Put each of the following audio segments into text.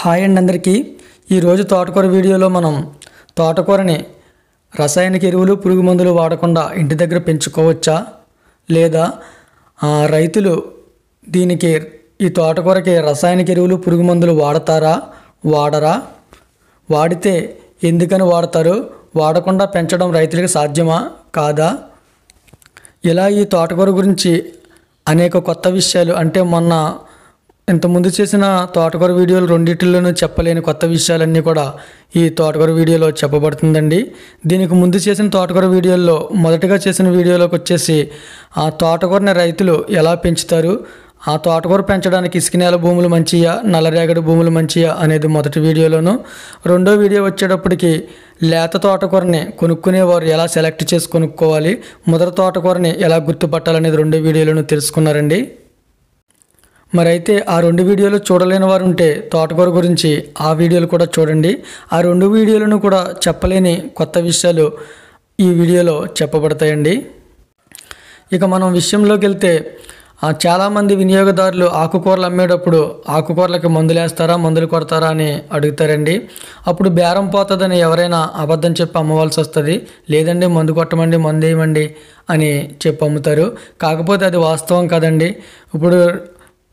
hi అండి అందరికీ ఈరోజు తోటకూర వీడియోలో మనం తోటకూరని రసాయనిక ఎరువులు పురుగు మందులు వాడకుండా ఇంటి దగ్గర పెంచుకోవచ్చా లేదా రైతులు దీనికి ఈ తోటకూరకి రసాయనిక ఎరువులు పురుగు మందులు వాడతారా వాడరా వాడితే ఎందుకని వాడతారు వాడకుండా పెంచడం రైతులకు సాధ్యమా కాదా ఇలా ఈ తోటకూర గురించి అనేక కొత్త విషయాలు అంటే మొన్న ఇంతకుముందు చేసిన తోటకూర వీడియోలు రెండింటిలోనూ చెప్పలేని కొత్త విషయాలన్నీ కూడా ఈ తోటకూర వీడియోలో చెప్పబడుతుందండి దీనికి ముందు చేసిన తోటకూర వీడియోల్లో మొదటగా చేసిన వీడియోలోకి వచ్చేసి ఆ తోటకూరని రైతులు ఎలా పెంచుతారు ఆ తోటకూర పెంచడానికి ఇసుక నేల భూములు మంచియా నల్లరేగడి భూములు మంచియా అనేది మొదటి వీడియోలోను రెండో వీడియో వచ్చేటప్పటికి లేత తోటకూరని కొనుక్కునేవారు ఎలా సెలెక్ట్ చేసి కొనుక్కోవాలి ముదర తోటకూరని ఎలా గుర్తుపట్టాలనేది రెండో వీడియోలోనూ తెలుసుకున్నారండి మరైతే ఆ రెండు వీడియోలు చూడలేని వారు ఉంటే తోటకూర గురించి ఆ వీడియోలు కూడా చూడండి ఆ రెండు వీడియోలను కూడా చెప్పలేని కొత్త విషయాలు ఈ వీడియోలో చెప్పబడతాయండి ఇక మనం విషయంలోకి వెళ్తే చాలామంది వినియోగదారులు ఆకుకూరలు అమ్మేటప్పుడు ఆకుకూరలకి మందులేస్తారా మందులు కొడతారా అని అడుగుతారండి అప్పుడు బేరం పోతుందని ఎవరైనా అబద్ధం చెప్పి అమ్మవలసి వస్తుంది లేదండి మందు కొట్టమండి మందు వేయమండి అని చెప్పి అమ్ముతారు కాకపోతే అది వాస్తవం కదండి ఇప్పుడు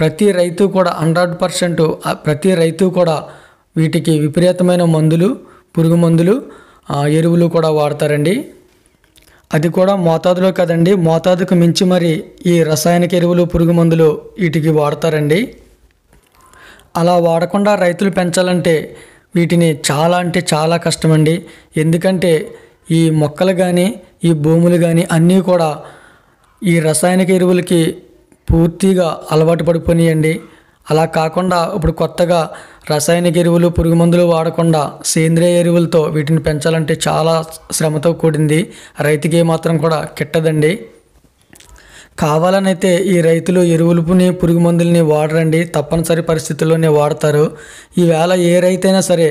ప్రతి రైతు కూడా హండ్రెడ్ పర్సెంట్ ప్రతి రైతు కూడా వీటికి విపరీతమైన మందులు పురుగు మందులు ఎరువులు కూడా వాడతారండి అది కూడా మోతాదులో కదండి మోతాదుకు మించి మరి ఈ రసాయనిక ఎరువులు పురుగు మందులు వీటికి వాడతారండి అలా వాడకుండా రైతులు పెంచాలంటే వీటిని చాలా అంటే చాలా కష్టమండి ఎందుకంటే ఈ మొక్కలు కానీ ఈ భూములు కానీ అన్నీ కూడా ఈ రసాయనిక ఎరువులకి పూర్తిగా అలవాటు పడిపోనియండి అలా కాకుండా ఇప్పుడు కొత్తగా రసాయనిక ఎరువులు పురుగు మందులు వాడకుండా సేంద్రియ ఎరువులతో వీటిని పెంచాలంటే చాలా శ్రమతో కూడింది రైతుకి మాత్రం కూడా కిట్టదండి కావాలనైతే ఈ రైతులు ఎరువులని పురుగు మందులని వాడరండి తప్పనిసరి పరిస్థితుల్లోనే వాడతారు ఈవేళ ఏ రైతైనా సరే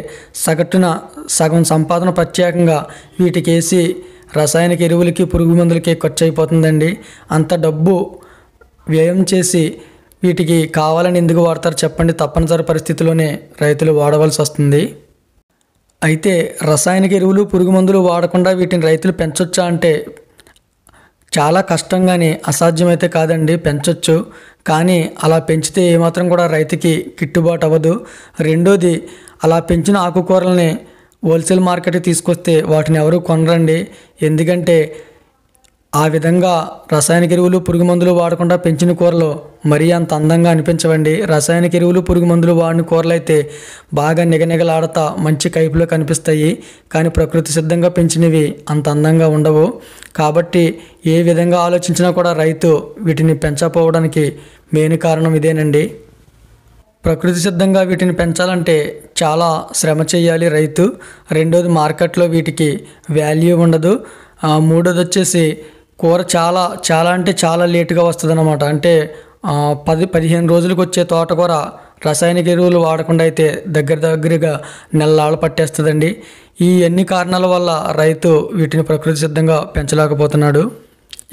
సగటున సగం సంపాదన ప్రత్యేకంగా వీటికేసి రసాయనిక ఎరువులకి పురుగు మందులకి ఖర్చు అయిపోతుందండి అంత డబ్బు వ్యయం చేసి వీటికి కావాలని ఎందుకు వాడతారు చెప్పండి తప్పనిసరి పరిస్థితిలోనే రైతులు వాడవలసి వస్తుంది అయితే రసాయనిక ఎరువులు పురుగు మందులు వాడకుండా వీటిని రైతులు పెంచొచ్చా అంటే చాలా కష్టంగానే అసాధ్యమైతే కాదండి పెంచొచ్చు కానీ అలా పెంచితే ఏమాత్రం కూడా రైతుకి గిట్టుబాటు అవ్వదు రెండోది అలా పెంచిన ఆకుకూరల్ని హోల్సేల్ మార్కెట్కి తీసుకొస్తే వాటిని ఎవరు కొనరండి ఎందుకంటే ఆ విధంగా రసాయనిక ఎరువులు పురుగు మందులు వాడకుండా పెంచిన కూరలు మరీ అంత అందంగా అనిపించవండి రసాయనిక ఎరువులు పురుగు మందులు వాడిన కూరలు అయితే బాగా నిగనిగలాడతా మంచి కైపులో కనిపిస్తాయి కానీ ప్రకృతి సిద్ధంగా పెంచినవి అంత అందంగా ఉండవు కాబట్టి ఏ విధంగా ఆలోచించినా కూడా రైతు వీటిని పెంచకపోవడానికి మెయిన్ కారణం ఇదేనండి ప్రకృతి సిద్ధంగా వీటిని పెంచాలంటే చాలా శ్రమ చేయాలి రైతు రెండోది మార్కెట్లో వీటికి వాల్యూ ఉండదు మూడోది వచ్చేసి కూర చాలా చాలా అంటే చాలా లేటుగా వస్తుంది అనమాట అంటే పది పదిహేను రోజులకు వచ్చే తోటకూర రసాయనిక ఎరువులు వాడకుండా అయితే దగ్గర దగ్గరగా నెలలాళ్ళు పట్టేస్తుందండి ఈ అన్ని కారణాల వల్ల రైతు వీటిని ప్రకృతి సిద్ధంగా పెంచలేకపోతున్నాడు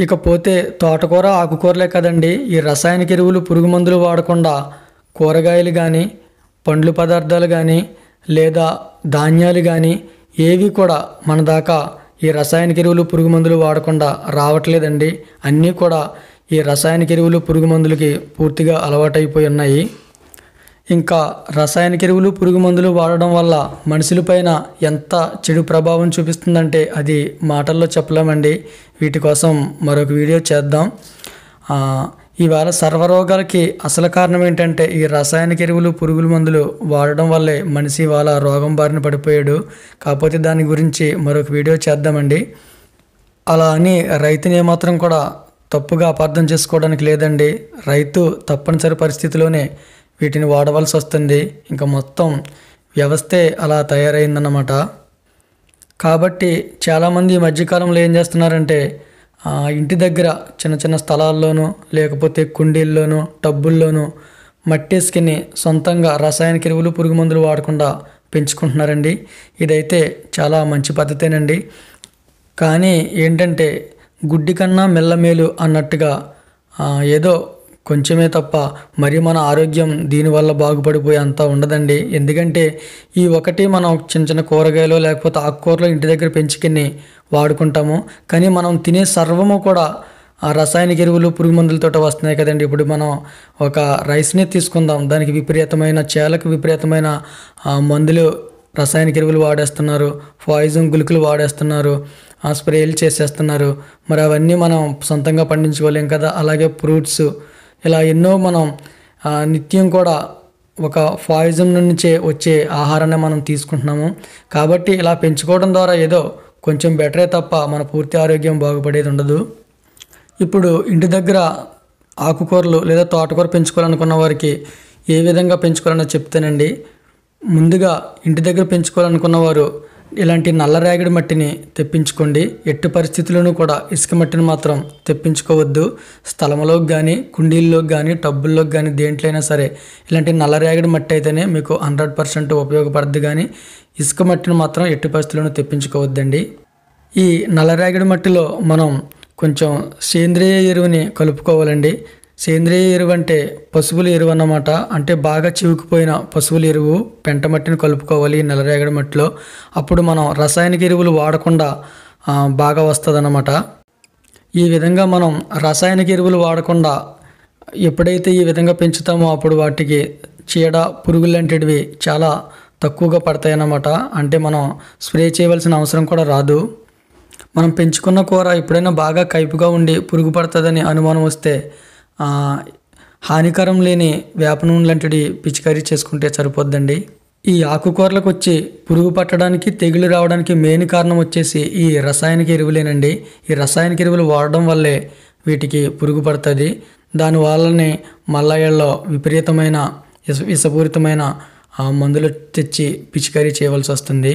ఇకపోతే తోటకూర ఆకుకూరలే కదండి ఈ రసాయనిక ఎరువులు పురుగు మందులు వాడకుండా కూరగాయలు కానీ పండ్లు పదార్థాలు కానీ లేదా ధాన్యాలు కానీ ఏవి కూడా మన దాకా ఈ రసాయనిక ఎరువులు పురుగు మందులు వాడకుండా రావట్లేదండి అన్నీ కూడా ఈ రసాయనిక ఎరువులు పురుగు మందులకి పూర్తిగా అలవాటైపోయి ఉన్నాయి ఇంకా రసాయనిక ఎరువులు పురుగు మందులు వాడడం వల్ల మనుషులపైన ఎంత చెడు ప్రభావం చూపిస్తుందంటే అది మాటల్లో చెప్పలేమండి వీటి కోసం మరొక వీడియో చేద్దాం ఇవాళ సర్వరోగాలకి అసలు కారణం ఏంటంటే ఈ రసాయనిక ఎరువులు పురుగుల మందులు వాడడం వల్లే మనిషి ఇవాళ రోగం బారిన పడిపోయాడు కాకపోతే దాని గురించి మరొక వీడియో చేద్దామండి అలా అని రైతుని ఏమాత్రం కూడా తప్పుగా అపార్థం చేసుకోవడానికి లేదండి రైతు తప్పనిసరి పరిస్థితిలోనే వీటిని వాడవలసి వస్తుంది ఇంకా మొత్తం వ్యవస్థే అలా తయారైందన్నమాట కాబట్టి చాలామంది ఈ మధ్యకాలంలో ఏం చేస్తున్నారంటే ఇంటి దగ్గర చిన్న చిన్న స్థలాల్లోనూ లేకపోతే కుండీల్లోనూ టబ్బుల్లోనూ మట్టేసుకుని సొంతంగా రసాయనిక ఎరువులు పురుగు మందులు వాడకుండా పెంచుకుంటున్నారండి ఇదైతే చాలా మంచి పద్ధతేనండి కానీ ఏంటంటే గుడ్డి కన్నా మెల్లమేలు అన్నట్టుగా ఏదో కొంచెమే తప్ప మరి మన ఆరోగ్యం దీనివల్ల బాగుపడిపోయే అంతా ఉండదండి ఎందుకంటే ఈ ఒకటి మనం చిన్న చిన్న కూరగాయలు లేకపోతే ఆకుకూరలు ఇంటి దగ్గర పెంచుకుని వాడుకుంటాము కానీ మనం తినే సర్వము కూడా ఆ రసాయనిక ఎరువులు పురుగు మందులతో వస్తున్నాయి కదండి ఇప్పుడు మనం ఒక రైస్ని తీసుకుందాం దానికి విపరీతమైన చేలకు విపరీతమైన మందులు రసాయనిక ఎరువులు వాడేస్తున్నారు పాయిజన్ గులుకులు వాడేస్తున్నారు స్ప్రేలు చేసేస్తున్నారు మరి అవన్నీ మనం సొంతంగా పండించుకోలేం కదా అలాగే ఫ్రూట్స్ ఇలా ఎన్నో మనం నిత్యం కూడా ఒక పాయిజన్ నుంచే వచ్చే ఆహారాన్ని మనం తీసుకుంటున్నాము కాబట్టి ఇలా పెంచుకోవడం ద్వారా ఏదో కొంచెం బెటరే తప్ప మన పూర్తి ఆరోగ్యం బాగుపడేది ఉండదు ఇప్పుడు ఇంటి దగ్గర ఆకుకూరలు లేదా తోటకూర పెంచుకోవాలనుకున్న వారికి ఏ విధంగా పెంచుకోవాలన్నా చెప్తానండి ముందుగా ఇంటి దగ్గర పెంచుకోవాలనుకున్న వారు ఇలాంటి నల్లరేగడి మట్టిని తెప్పించుకోండి ఎట్టి పరిస్థితుల్లోనూ కూడా ఇసుక మట్టిని మాత్రం తెప్పించుకోవద్దు స్థలంలోకి కానీ కుండీల్లోకి కానీ టబ్బుల్లోకి కానీ దేంట్లైనా సరే ఇలాంటి నల్లరేగడి మట్టి అయితేనే మీకు హండ్రెడ్ పర్సెంట్ ఉపయోగపడుద్ది కానీ ఇసుక మట్టిని మాత్రం ఎట్టి పరిస్థితుల్లోనూ తెప్పించుకోవద్దండి ఈ నల్లరేగడి మట్టిలో మనం కొంచెం సేంద్రియ ఎరువుని కలుపుకోవాలండి సేంద్రియ ఎరువు అంటే పశువుల ఎరువు అన్నమాట అంటే బాగా చివుకుపోయిన పశువుల ఎరువు పెంట మట్టిని కలుపుకోవాలి నల్లరేగడి మట్టిలో అప్పుడు మనం రసాయనిక ఎరువులు వాడకుండా బాగా వస్తుందన్నమాట ఈ విధంగా మనం రసాయనిక ఎరువులు వాడకుండా ఎప్పుడైతే ఈ విధంగా పెంచుతామో అప్పుడు వాటికి చీడ పురుగులు లాంటివి చాలా తక్కువగా పడతాయన్నమాట అంటే మనం స్ప్రే చేయవలసిన అవసరం కూడా రాదు మనం పెంచుకున్న కూర ఎప్పుడైనా బాగా కైపుగా ఉండి పురుగు పడుతుందని అనుమానం వస్తే హానికరం లేని వేప నూనె లాంటివి పిచికారీ చేసుకుంటే సరిపోద్దండి ఈ ఆకుకూరలకు వచ్చి పురుగు పట్టడానికి తెగులు రావడానికి మెయిన్ కారణం వచ్చేసి ఈ రసాయనిక ఎరువులేనండి ఈ రసాయనిక ఎరువులు వాడడం వల్లే వీటికి పురుగు పడుతుంది దాని వల్లనే మల్లయ్యల్లో విపరీతమైన విషపూరితమైన మందులు తెచ్చి పిచికారీ చేయవలసి వస్తుంది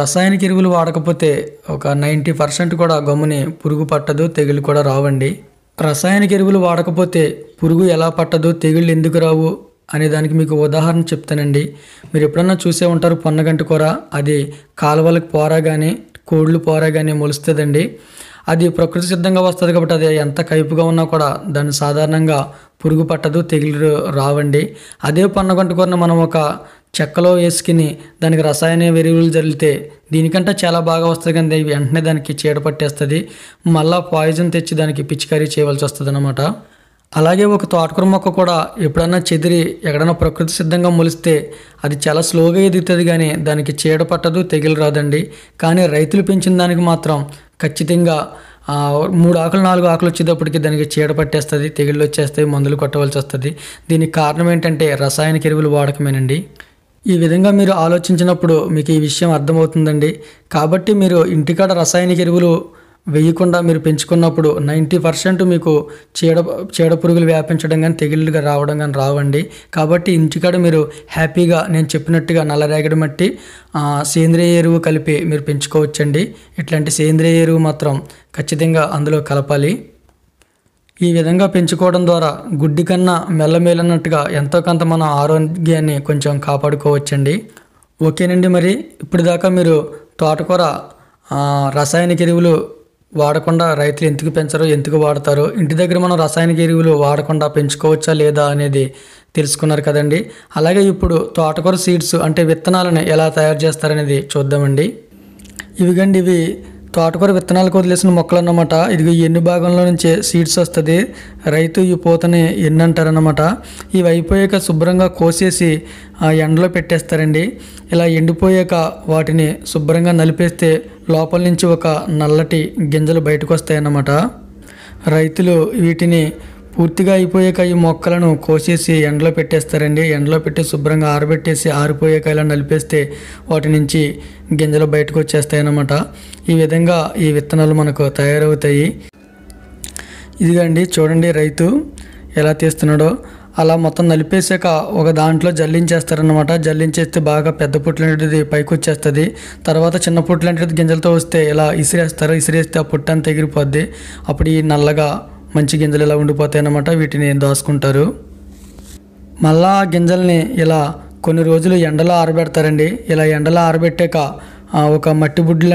రసాయనిక ఎరువులు వాడకపోతే ఒక నైంటీ పర్సెంట్ కూడా గమ్ముని పురుగు పట్టదు తెగులు కూడా రావండి రసాయనిక ఎరువులు వాడకపోతే పురుగు ఎలా పట్టదు తెగుళ్ళు ఎందుకు రావు అనే దానికి మీకు ఉదాహరణ చెప్తానండి మీరు ఎప్పుడన్నా చూసే ఉంటారు పొన్నగంటి కూర అది కాలువలకు కానీ కోళ్ళు పోరా కానీ మొలుస్తుందండి అది ప్రకృతి సిద్ధంగా వస్తుంది కాబట్టి అది ఎంత కైపుగా ఉన్నా కూడా దాన్ని సాధారణంగా పురుగు పట్టదు తెగులు రావండి అదే పొన్నగంటి కూరను మనం ఒక చెక్కలో వేసుకుని దానికి రసాయన ఎరువులు జరిగితే దీనికంటే చాలా బాగా వస్తుంది కానీ వెంటనే దానికి చీడ పట్టేస్తుంది మళ్ళీ పాయిజన్ తెచ్చి దానికి పిచికారీ చేయవలసి వస్తుంది అనమాట అలాగే ఒక తోటకూర మొక్క కూడా ఎప్పుడన్నా చెదిరి ఎక్కడన్నా ప్రకృతి సిద్ధంగా మొలిస్తే అది చాలా స్లోగా ఎదుగుతుంది కానీ దానికి చీడ పట్టదు తెగిలి రాదండి కానీ రైతులు పెంచిన దానికి మాత్రం ఖచ్చితంగా మూడు ఆకులు నాలుగు ఆకులు వచ్చేటప్పటికి దానికి చీడ పట్టేస్తుంది తెగుళ్ళు వచ్చేస్తాయి మందులు కొట్టవలసి వస్తుంది దీనికి కారణం ఏంటంటే రసాయనిక ఎరువులు వాడకమేనండి ఈ విధంగా మీరు ఆలోచించినప్పుడు మీకు ఈ విషయం అర్థమవుతుందండి కాబట్టి మీరు ఇంటికాడ రసాయనిక ఎరువులు వేయకుండా మీరు పెంచుకున్నప్పుడు నైంటీ పర్సెంట్ మీకు చీడ చీడ పురుగులు వ్యాపించడం కానీ తెగుళ్ళుగా రావడం కానీ రావండి కాబట్టి ఇంటికాడ మీరు హ్యాపీగా నేను చెప్పినట్టుగా నల్లరేగడి మట్టి సేంద్రియ ఎరువు కలిపి మీరు పెంచుకోవచ్చండి ఇట్లాంటి సేంద్రియ ఎరువు మాత్రం ఖచ్చితంగా అందులో కలపాలి ఈ విధంగా పెంచుకోవడం ద్వారా గుడ్డి కన్నా మెల్లమేలన్నట్టుగా ఎంతో కొంత మన ఆరోగ్యాన్ని కొంచెం కాపాడుకోవచ్చండి ఓకేనండి మరి ఇప్పుడు దాకా మీరు తోటకూర రసాయనిక ఎరువులు వాడకుండా రైతులు ఎందుకు పెంచరు ఎందుకు వాడతారు ఇంటి దగ్గర మనం రసాయనిక ఎరువులు వాడకుండా పెంచుకోవచ్చా లేదా అనేది తెలుసుకున్నారు కదండి అలాగే ఇప్పుడు తోటకూర సీడ్స్ అంటే విత్తనాలను ఎలా తయారు చేస్తారనేది చూద్దామండి ఇవిగండి ఇవి తోటకూర విత్తనాలకు వదిలేసిన మొక్కలు అన్నమాట ఇదిగో ఎన్ని భాగంలో నుంచే సీడ్స్ వస్తుంది రైతు ఈ పూతని ఎన్ని అంటారన్నమాట ఇవి అయిపోయాక శుభ్రంగా కోసేసి ఆ ఎండలో పెట్టేస్తారండి ఇలా ఎండిపోయాక వాటిని శుభ్రంగా నలిపేస్తే లోపల నుంచి ఒక నల్లటి గింజలు బయటకు వస్తాయన్నమాట రైతులు వీటిని పూర్తిగా అయిపోయాక ఈ మొక్కలను కోసేసి ఎండలో పెట్టేస్తారండి ఎండలో పెట్టి శుభ్రంగా ఆరబెట్టేసి ఆరిపోయాక ఇలా నలిపేస్తే వాటి నుంచి గింజలు బయటకు వచ్చేస్తాయి అన్నమాట ఈ విధంగా ఈ విత్తనాలు మనకు తయారవుతాయి ఇదిగండి చూడండి రైతు ఎలా తీస్తున్నాడో అలా మొత్తం నలిపేసాక ఒక దాంట్లో జల్లించేస్తారనమాట జల్లించేస్తే బాగా పెద్ద పుట్లాంటిది పైకి వచ్చేస్తుంది తర్వాత చిన్న పుట్లాంటిది గింజలతో వస్తే ఇలా ఇసిరేస్తారు ఇసిరేస్తే ఆ పుట్టని తెగిరిపోద్ది అప్పుడు ఈ నల్లగా మంచి గింజలు ఇలా ఉండిపోతాయి అన్నమాట వీటిని దాచుకుంటారు మళ్ళా ఆ గింజల్ని ఇలా కొన్ని రోజులు ఎండలో ఆరబెడతారండి ఇలా ఎండలో ఆరబెట్టాక ఒక మట్టి బుడ్డి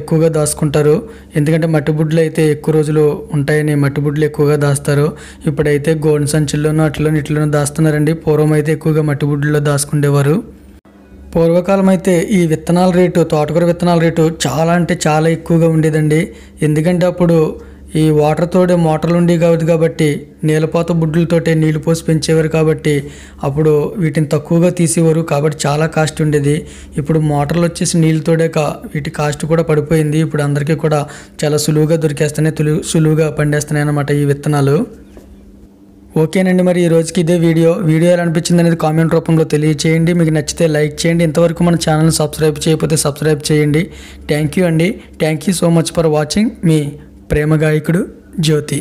ఎక్కువగా దాచుకుంటారు ఎందుకంటే మట్టి బుడ్డులు అయితే ఎక్కువ రోజులు ఉంటాయని మట్టి బుడ్డులు ఎక్కువగా దాస్తారు ఇప్పుడైతే గోనె సంచుల్లోనూ అట్లోనూ ఇట్లోనూ దాస్తున్నారండి పూర్వం అయితే ఎక్కువగా మట్టి బుడ్లలో దాచుకుండేవారు పూర్వకాలం అయితే ఈ విత్తనాల రేటు తోటకూర విత్తనాల రేటు చాలా అంటే చాలా ఎక్కువగా ఉండేదండి ఎందుకంటే అప్పుడు ఈ వాటర్ తోడే మోటార్లు ఉండేవి కాదు కాబట్టి నీలపాత బుడ్లతోటే నీళ్లు పోసి పెంచేవారు కాబట్టి అప్పుడు వీటిని తక్కువగా తీసేవారు కాబట్టి చాలా కాస్ట్ ఉండేది ఇప్పుడు మోటార్లు వచ్చేసి నీళ్ళతోడే కా వీటి కాస్ట్ కూడా పడిపోయింది ఇప్పుడు అందరికీ కూడా చాలా సులువుగా దొరికేస్తున్నాయి తులు సులువుగా పండేస్తున్నాయి అన్నమాట ఈ విత్తనాలు ఓకేనండి మరి ఈ రోజుకి ఇదే వీడియో వీడియో ఎలా అనిపించింది అనేది కామెంట్ రూపంలో తెలియచేయండి మీకు నచ్చితే లైక్ చేయండి ఇంతవరకు మన ఛానల్ సబ్స్క్రైబ్ చేయకపోతే సబ్స్క్రైబ్ చేయండి థ్యాంక్ యూ అండి thank you so much for watching మీ ప్రేమగాయకుడు జ్యోతి